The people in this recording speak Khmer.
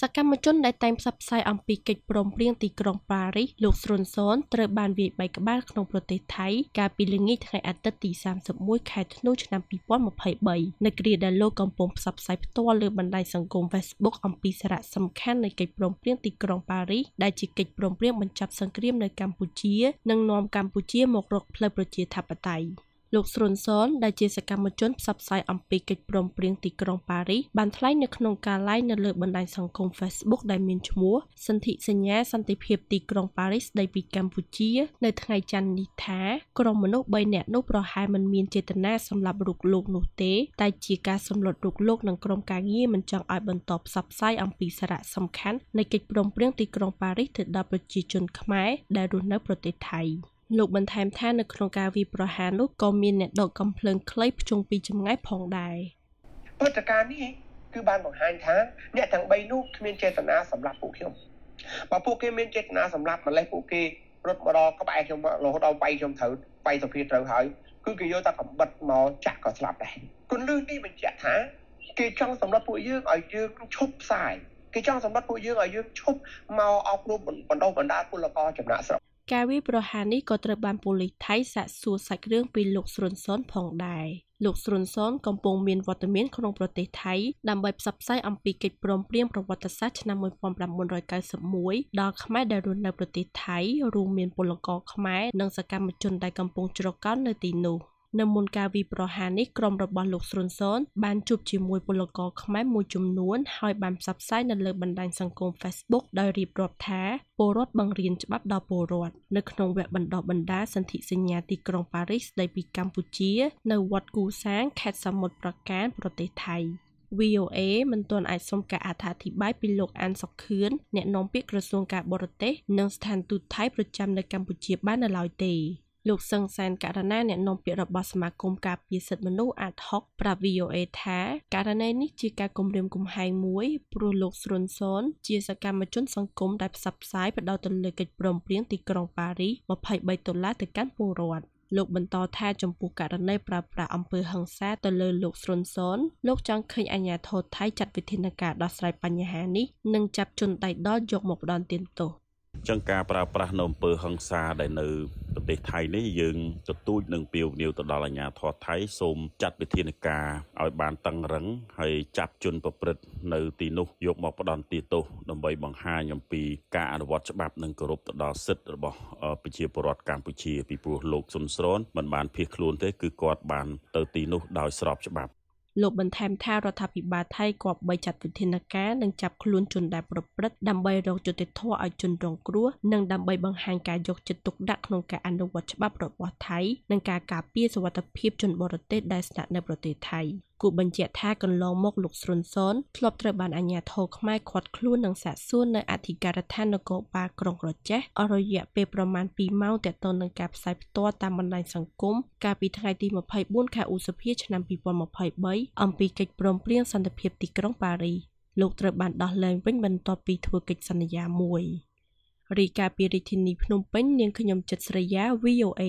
សកម្មជនដែលតែងផ្សព្វផ្សាយអំពីកិច្ចព្រមព្រៀងទីក្រុងប៉ារីសលោកស្រុនសូនត្រូវបានវាយបែកក្បាលក្នុងប្រទេសថៃកាលពីល្ងាចថ្ងៃអាទិត្យទី31ខែធ្នូឆ្នាំ2023នៅគ្រាដែលលោកកំពុងផ្សព្វផ្សាយផ្ទាល់លើបណ្ដាញសង្គម Facebook អំពីសារៈសំខាន់នៃកិច្ចព្រមព្រៀងទីក្រុងប៉ារីសដែលជាកិច្ចព្រមព្រៀងបញ្ចប់សង្គ្រាមនៅកម្ពុជា និងនាំកម្ពុជាមករកផ្លូវប្រជាធិបតេយ្យលោកស្រុនសនដែលជាសកម្មជនផ្សព្វផ្សាយអំពីកិច្ចព្រមព្រៀងទីក្រុងប៉ារីសបានថ្លែងនៅក្នុងការ live នៅលើបណ្ដាញសង្គម Facebook ដែលមានឈ្មោះសន្ធិសញ្ញាសន្តិភាពទីក្រុងប៉ារីសស្ដីពីកម្ពុជា នៅថ្ងៃច័ន្ទនេះថាក្រុមមនុស្ស3នាក់នោះប្រហែលមិនមានចេតនាសម្លាប់រុកលោកនោះទេតែជាការសម្លុតរុកលោកនិងក្រុមការងារមិនចង់ឲ្យបន្តផ្សព្វផ្សាយអំពីសារៈសំខាន់នៃកិច្ចព្រមព្រៀងទីក្រុងប៉ារីសទៅដល់ប្រជាជនខ្មែរដែលរស់នៅប្រទេសថៃ។លោកបន្ថែមថានៅក្នុងការវាយប្រហារនោះក៏មានអ្នកដកកំភ្លើងខ្លីភ្ជង់ពីចម្ងាយផងដែរព្រឹត្តិការណ៍នេះគឺបានបង្ហាញថាអ្នកទាំង3នោះគ្មានចេតនាសម្រាប់ពួកខ្ញុំបើពួកគេមានចេតនាសម្រាប់ម្លេះពួកគេរត់មកដល់ក្បែរខ្ញុំរហូតដល់វាយខ្ញុំត្រូវវាយសុភាត្រូវហើយ គឺគេយកតែកំបិតមកចាក់ក៏ស្លាប់ដែរគុណលឹះនេះបញ្ជាក់ថាគេចង់សម្រាប់ពួកយើងឲ្យយើងឈប់ផ្សាយគេចង់សម្បត្តិពួកយើងឲ្យយើងឈប់មកអប់រំបណ្ដោះបណ្ដាលពលករចំណាក់ស្រុកការវាយប្រហារនេះក៏ត្រូវបានប៉ូលីសថៃសាកសួរសាច់រឿងពីលោកស្រុនសុនផងដែរលោកស្រុនសុនកំពុងមានវត្តមានក្នុងប្រទេសថៃដើម្បីផ្សព្វផ្សាយអំពីកិច្ចព្រមព្រៀងប្រវត្តិសាស្ត្រឆ្នាំ1991ដល់ខ្មែរដែលរស់នៅប្រទេសថៃរួមមានពលករខ្មែរនិងសកម្មជនដែលកំពុងជ្រកកោននៅទីនោះ។នៅមុនការវាយប្រហារនេះក្រុមរបស់លោកស្រុនសនបានជួបជាមួយពលករខ្មែរមួយចំនួនហើយបានផ្សព្វផ្សាយនៅលើបណ្ដាញសង្គម Facebook ដោយរៀបរាប់ថាពលរដ្ឋបង្រៀនច្បាប់ដល់ពលរដ្ឋនៅក្នុងវគ្គបណ្ដុះបណ្ដាសន្ធិសញ្ញាទីក្រុងប៉ារីសស្ដីពីកម្ពុជា នៅវត្តគូសាង ខេត្តសមុទ្រប្រការប្រទេសថៃ VOA មិនទាន់អាចសុំការអត្ថាធិប្បាយពីលោកអានសុខឿនអ្នកនាំពាក្យក្រសួងការបរទេសនិងស្ថានទូតថៃប្រចាំនៅកម្ពុជាបាននៅឡើយទេលោកសឹងសានករណីអ្នកនាំពាក្យរបស់សមាគមការពារសិទ្ធិមនុស្សអាតហុកប្រាប់ VOA ថាករណីនេះជាការគំរាមកំហែងមួយព្រោះលោកស្រុនសូនជាសកម្មជនសង្គមដែលផ្សព្វផ្សាយបដោតទៅលើកិច្ចព្រមព្រៀងទីក្រុងប៉ារីស23ដុល្លារទៅកាន់ពលរដ្ឋលោកបន្តថាចំពោះករណីប្រើប្រាស់អំពើហិង្សាទៅលើលោកស្រុនសូនលោកចង់ឃើញអាជ្ញាធរថៃចាត់វិធានការដោះស្រាយបញ្ហានេះនិងចាប់ជនដៃដល់យកមកផ្ដន់ទានទោសចឹងការប្រើប្រាស់នៅអំពើហឹង្សាដែលនៅប្រទេសថៃនេះយើងទទូចនឹងពាវនាវទៅដល់អាជ្ញាធរថៃសូមចាត់វិធានការឲ្យបានតឹងរឹងហើយចាប់ជនប្រព្រឹត្តនៅទីនោះយកមកផ្ដន្ទាទោសដើម្បីបង្ហាញអំពីការអនុវត្តច្បាប់និងគោរពទៅដល់សិទ្ធិរបស់ប្រជាពលរដ្ឋកម្ពុជាពីព្រោះលោកសុនស្រនមិនបានភៀសខ្លួនទេគឺគាត់បានទៅទីនោះដោយស្របច្បាប់លោកបន្ថែមថារដ្ឋាភិបាលថៃគប្បីចាត់វិធានការនិងចាប់ខ្លួនជនដែលប្រព្រឹត្តដើម្បីរកយុត្តិធម៌ឲ្យជនរងគ្រោះនិងដើម្បីបង្ហាញការយកចិត្តទុកដាក់ក្នុងការអនុវត្តច្បាប់របស់ថៃនិងការការពារសុវត្ថិភាពជនបរទេសដែលស្នាក់នៅប្រទេសថៃ។គូបញ្ជាក់ថាកន្លងមកលោកស្រុនសនធ្លាប់ត្រូវបានអាជ្ញាធរខ្មែរឃាត់ខ្លួននិងសាកសួរនៅអធិការដ្ឋាននគរបាលក្រុងរចេះអស់រយៈពេលប្រមាណ2ម៉ោងទាក់ទងនឹងការផ្សាយផ្ទាល់តាមបណ្ដាញសង្គមកាលពីថ្ងៃទី24ខែឧសភាឆ្នាំ2023អំពីកិច្ចព្រមព្រៀងសន្តិភាពទីក្រុងប៉ារីសលោកត្រូវបានដោះលែងវិញបន្ទាប់ពីធ្វើកិច្ចសន្យាមួយរីកាពីរាជធានីភ្នំពេញនាងខ្ញុំចិត្តស្រីយ៉ា VOA